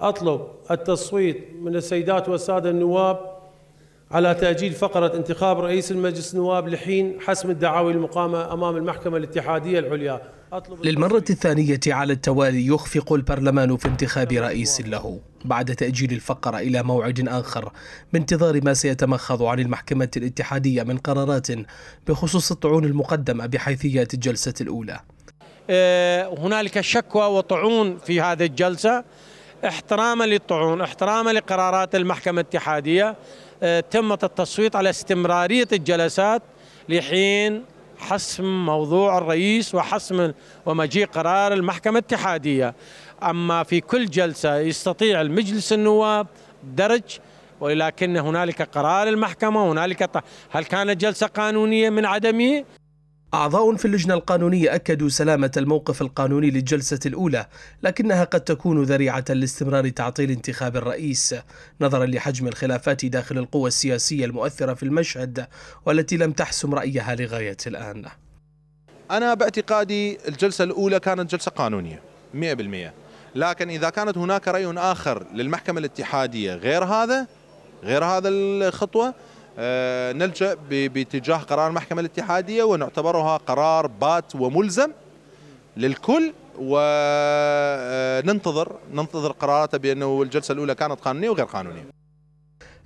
أطلب التصويت من السيدات والسادة النواب على تأجيل فقرة انتخاب رئيس المجلس النواب لحين حسم الدعاوي المقامة أمام المحكمة الاتحادية العليا أطلب للمرة الثانية على التوالي يخفق البرلمان في انتخاب رئيس له بعد تأجيل الفقرة إلى موعد آخر بانتظار ما سيتمخض عن المحكمة الاتحادية من قرارات بخصوص الطعون المقدمة بحيثيات الجلسة الأولى إيه، هنالك شكوى وطعون في هذه الجلسة احتراما للطعون احتراما لقرارات المحكمة الاتحادية آه، تمت التصويت على استمرارية الجلسات لحين حسم موضوع الرئيس وحسم ومجيء قرار المحكمة الاتحادية أما في كل جلسة يستطيع المجلس النواب درج ولكن هنالك قرار المحكمة هنالك هل كانت جلسة قانونية من عدمه أعضاء في اللجنة القانونية أكدوا سلامة الموقف القانوني للجلسة الأولى لكنها قد تكون ذريعة لاستمرار تعطيل انتخاب الرئيس نظرا لحجم الخلافات داخل القوى السياسية المؤثرة في المشهد والتي لم تحسم رأيها لغاية الآن أنا باعتقادي الجلسة الأولى كانت جلسة قانونية 100% لكن إذا كانت هناك رأي آخر للمحكمة الاتحادية غير هذا غير هذا الخطوة آه، نلجأ باتجاه قرار المحكمة الاتحادية ونعتبرها قرار بات وملزم للكل وننتظر آه، ننتظر قراراته بأنه الجلسة الأولى كانت قانونية وغير قانونية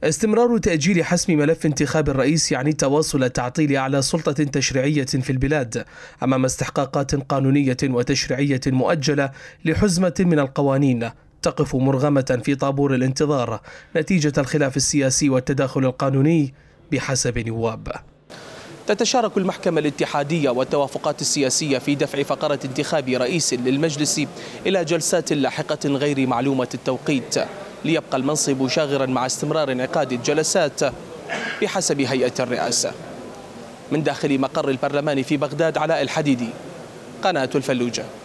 استمرار تأجيل حسم ملف انتخاب الرئيس يعني تواصل تعطيل على سلطة تشريعية في البلاد أمام استحقاقات قانونية وتشريعية مؤجلة لحزمة من القوانين تقف مرغمة في طابور الانتظار نتيجة الخلاف السياسي والتداخل القانوني بحسب نواب تتشارك المحكمة الاتحادية والتوافقات السياسية في دفع فقرة انتخاب رئيس للمجلس إلى جلسات لاحقة غير معلومة التوقيت ليبقى المنصب شاغرا مع استمرار انعقاد الجلسات بحسب هيئة الرئاسة من داخل مقر البرلمان في بغداد علاء الحديدي قناة الفلوجة